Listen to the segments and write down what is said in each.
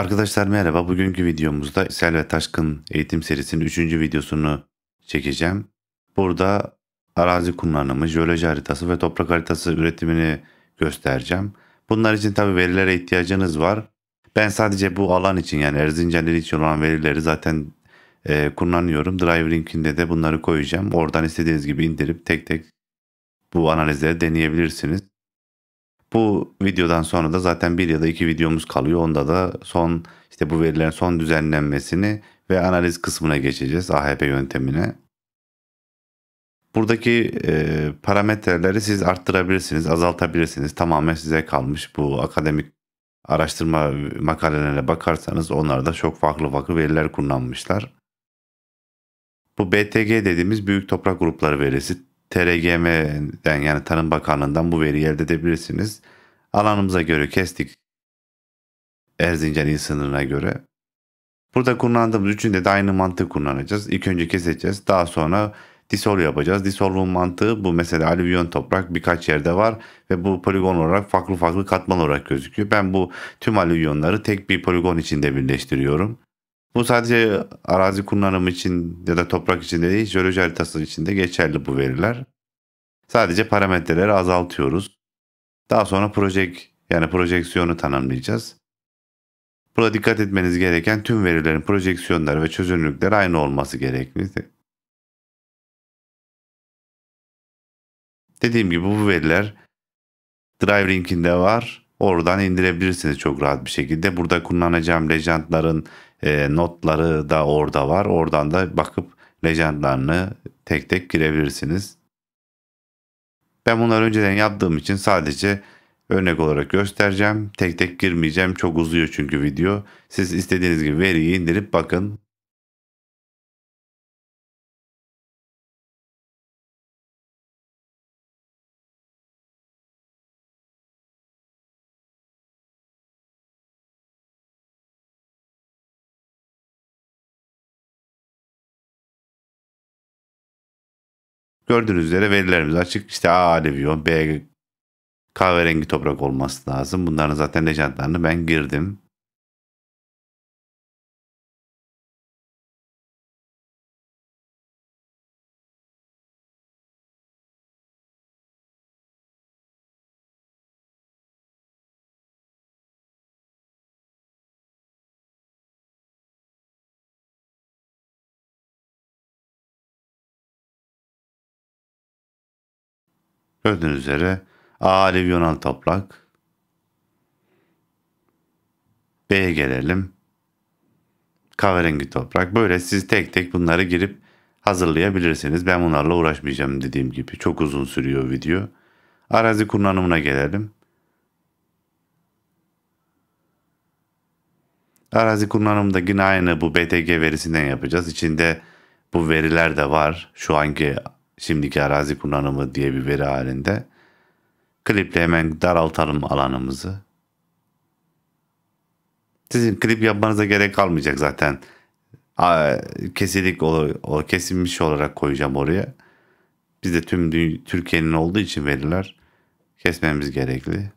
Arkadaşlar merhaba. Bugünkü videomuzda Servet Taşkın eğitim serisinin 3. videosunu çekeceğim. Burada arazi kullanımı, jeoloji haritası ve toprak haritası üretimini göstereceğim. Bunlar için tabi verilere ihtiyacınız var. Ben sadece bu alan için yani Erzincan'ın için olan verileri zaten e, kullanıyorum. Drive de bunları koyacağım. Oradan istediğiniz gibi indirip tek tek bu analizleri deneyebilirsiniz. Bu videodan sonra da zaten bir ya da iki videomuz kalıyor. Onda da son işte bu verilerin son düzenlenmesini ve analiz kısmına geçeceğiz AHP yöntemine. Buradaki e, parametreleri siz arttırabilirsiniz, azaltabilirsiniz. Tamamen size kalmış. Bu akademik araştırma makalelerine bakarsanız onlarda çok farklı farklı veriler kullanmışlar. Bu BTG dediğimiz büyük toprak grupları verisi TRGM'den yani Tarım Bakanlığı'ndan bu veriyi elde edebilirsiniz. Alanımıza göre kestik. Erzincan il sınırına göre. Burada kullandığımız üçünde de aynı mantığı kullanacağız. İlk önce keseceğiz. Daha sonra disolve yapacağız. Disolve'un mantığı bu mesela alüvyon toprak birkaç yerde var ve bu poligon olarak farklı farklı katman olarak gözüküyor. Ben bu tüm alüvyonları tek bir poligon içinde birleştiriyorum. Bu sadece arazi kullanımı için ya da toprak için değil, jeoloji haritası için de geçerli bu veriler. Sadece parametreleri azaltıyoruz. Daha sonra projek yani projeksiyonu tanımlayacağız. Burada dikkat etmeniz gereken tüm verilerin projeksiyonları ve çözünürlükleri aynı olması gerekmekte. Dediğim gibi bu veriler Drive Link'inde var. Oradan indirebilirsiniz çok rahat bir şekilde. Burada kullanacağım lejantların e, notları da orada var. Oradan da bakıp legendlarını tek tek girebilirsiniz. Ben bunları önceden yaptığım için sadece örnek olarak göstereceğim. Tek tek girmeyeceğim. Çok uzuyor çünkü video. Siz istediğiniz gibi veriyi indirip bakın. Gördüğünüz üzere verilerimiz açık. İşte A aleviyon, B kahverengi toprak olması lazım. Bunların zaten lejantlarını ben girdim. Gördüğünüz üzere A Alev Yonal Toplak. B'ye gelelim. Kahverengi toprak. Böyle siz tek tek bunları girip hazırlayabilirsiniz. Ben bunlarla uğraşmayacağım dediğim gibi. Çok uzun sürüyor video. Arazi kullanımına gelelim. Arazi kullanımda yine aynı bu BTG verisinden yapacağız. İçinde bu veriler de var. Şu anki şimdiki arazi kullanımı diye bir veri halinde kliple hemen daraltalım alanımızı. Sizin klip yapmanıza gerek kalmayacak zaten. Kesilik o, kesilmiş olarak koyacağım oraya. Bizde tüm Türkiye'nin olduğu için veriler kesmemiz gerekli.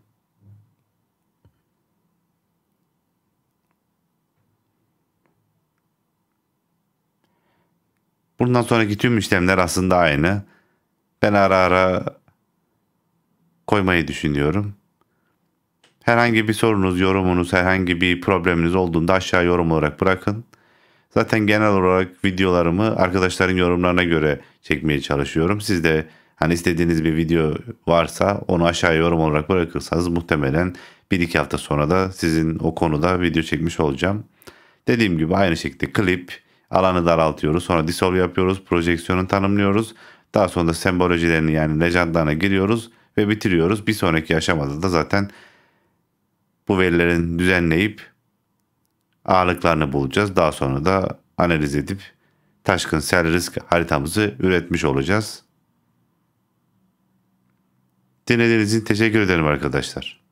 Bundan sonraki tüm işlemler aslında aynı. Ben ara ara koymayı düşünüyorum. Herhangi bir sorunuz, yorumunuz, herhangi bir probleminiz olduğunda aşağı yorum olarak bırakın. Zaten genel olarak videolarımı arkadaşların yorumlarına göre çekmeye çalışıyorum. Siz de hani istediğiniz bir video varsa onu aşağı yorum olarak bırakırsanız muhtemelen 1-2 hafta sonra da sizin o konuda video çekmiş olacağım. Dediğim gibi aynı şekilde klip, alanı daraltıyoruz. Sonra dissolve yapıyoruz. Projeksiyonu tanımlıyoruz. Daha sonra da sembolojilerini yani lejandlarına giriyoruz ve bitiriyoruz. Bir sonraki aşamada da zaten bu verilerin düzenleyip ağırlıklarını bulacağız. Daha sonra da analiz edip taşkın sel risk haritamızı üretmiş olacağız. Dinlediğiniz için teşekkür ederim arkadaşlar.